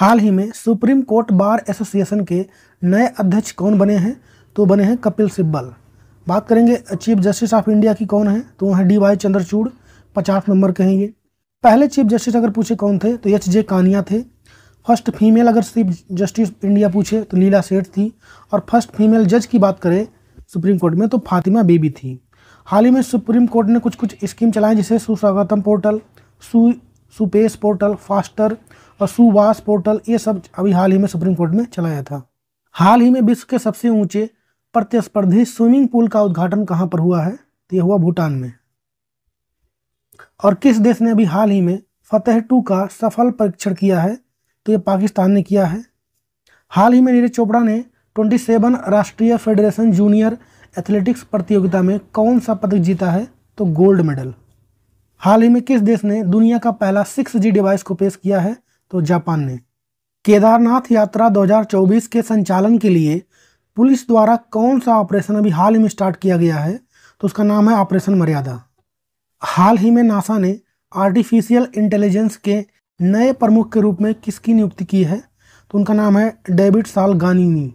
हाल ही में supreme court bar association के नए अध्यक्ष कौन बने हैं तो बने हैं कपिल सिब्बल बात करेंगे चीफ जस्टिस ऑफ इंडिया की कौन है तो हैं डी वाई चंद्रचूड़ पचास नंबर के हैं ये पहले चीफ जस्टिस अगर पूछे कौन थे तो एच जे कानिया थे फर्स्ट फीमेल अगर चीफ जस्टिस इंडिया पूछे तो लीला सेठ थी और फर्स्ट फीमेल जज की बात करें सुप्रीम कोर्ट में तो फातिमा बेबी थी हाल ही में सुप्रीम कोर्ट ने कुछ कुछ स्कीम चलाएं जैसे सुस्वागतम पोर्टल सु सुपेश पोर्टल फास्टर पशुवास पोर्टल ये सब अभी हाल ही में सुप्रीम कोर्ट में चलाया था हाल ही में विश्व के सबसे ऊंचे प्रतिस्पर्धी स्विमिंग पूल का उद्घाटन कहाँ पर हुआ है तो यह हुआ भूटान में और किस देश ने अभी हाल ही में फतेह टू का सफल परीक्षण किया है तो ये पाकिस्तान ने किया है हाल ही में नीरज चोपड़ा ने 27 राष्ट्रीय फेडरेशन जूनियर एथलेटिक्स प्रतियोगिता में कौन सा पदक जीता है तो गोल्ड मेडल हाल ही में किस देश ने दुनिया का पहला सिक्स जी डिवाइस को पेश किया है तो जापान ने केदारनाथ यात्रा 2024 के संचालन के लिए पुलिस द्वारा कौन सा ऑपरेशन अभी हाल ही में स्टार्ट किया गया है तो उसका नाम है ऑपरेशन मर्यादा हाल ही में नासा ने आर्टिफिशियल इंटेलिजेंस के नए प्रमुख के रूप में किसकी नियुक्ति की है तो उनका नाम है डेविड साल गानी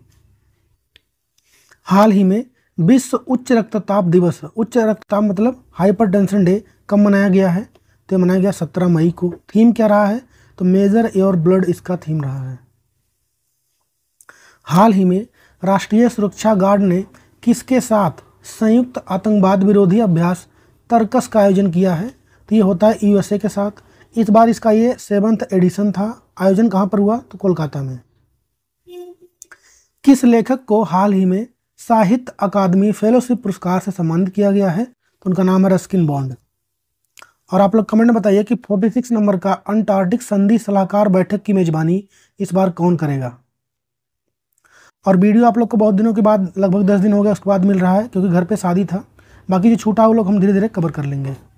हाल ही में विश्व उच्च रक्तताप दिवस उच्च रक्तताप मतलब हाइपर डे कब मनाया गया है तो मनाया गया सत्रह मई को थीम क्या रहा है तो मेजर योर ब्लड इसका थीम रहा है हाल ही में राष्ट्रीय सुरक्षा गार्ड ने किसके साथ संयुक्त आतंकवाद विरोधी अभ्यास तर्कस का आयोजन किया है तो ये होता है यूएसए के साथ इस बार इसका ये सेवंथ एडिशन था आयोजन कहाँ पर हुआ तो कोलकाता में किस लेखक को हाल ही में साहित्य अकादमी फेलोशिप पुरस्कार से सम्मानित किया गया है तो उनका नाम है रस्किन बॉन्ड और आप लोग कमेंट में बताइए कि 46 नंबर का अंटार्कटिक संधि सलाहकार बैठक की मेजबानी इस बार कौन करेगा और वीडियो आप लोग को बहुत दिनों के बाद लगभग दस दिन हो गया उसके बाद मिल रहा है क्योंकि घर पे शादी था बाकी जो छूटा वो लोग हम धीरे धीरे कवर कर लेंगे